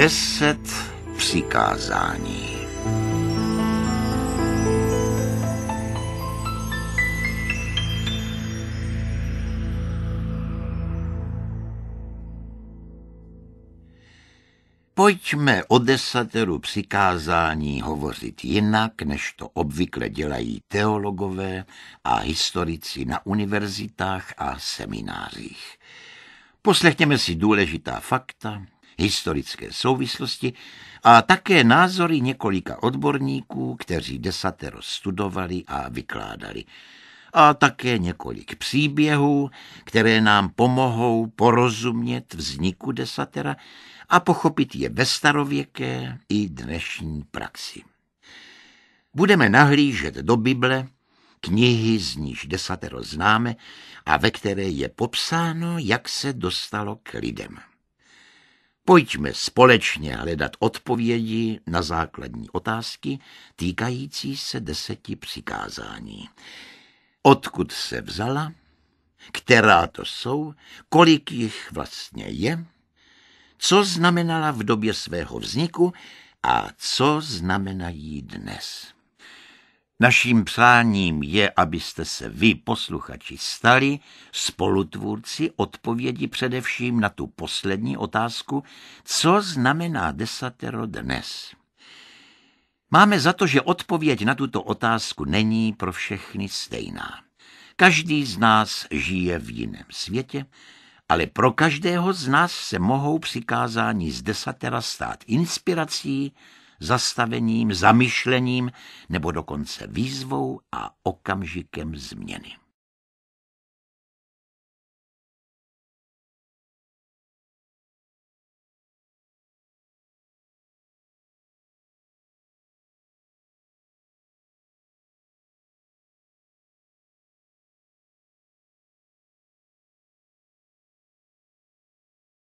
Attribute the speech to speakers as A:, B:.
A: Deset přikázání. Pojďme o desateru přikázání hovořit jinak, než to obvykle dělají teologové a historici na univerzitách a seminářích. Poslechněme si důležitá fakta, historické souvislosti a také názory několika odborníků, kteří desatero studovali a vykládali. A také několik příběhů, které nám pomohou porozumět vzniku desatera a pochopit je ve starověké i dnešní praxi. Budeme nahlížet do Bible, knihy, z níž desatero známe a ve které je popsáno, jak se dostalo k lidem. Pojďme společně hledat odpovědi na základní otázky týkající se deseti přikázání. Odkud se vzala? Která to jsou? Kolik jich vlastně je? Co znamenala v době svého vzniku a co znamenají dnes? Naším přáním je, abyste se vy, posluchači, stali spolutvůrci odpovědi především na tu poslední otázku, co znamená desatero dnes. Máme za to, že odpověď na tuto otázku není pro všechny stejná. Každý z nás žije v jiném světě, ale pro každého z nás se mohou přikázání z desatera stát inspirací zastavením, zamyšlením nebo dokonce výzvou a okamžikem změny.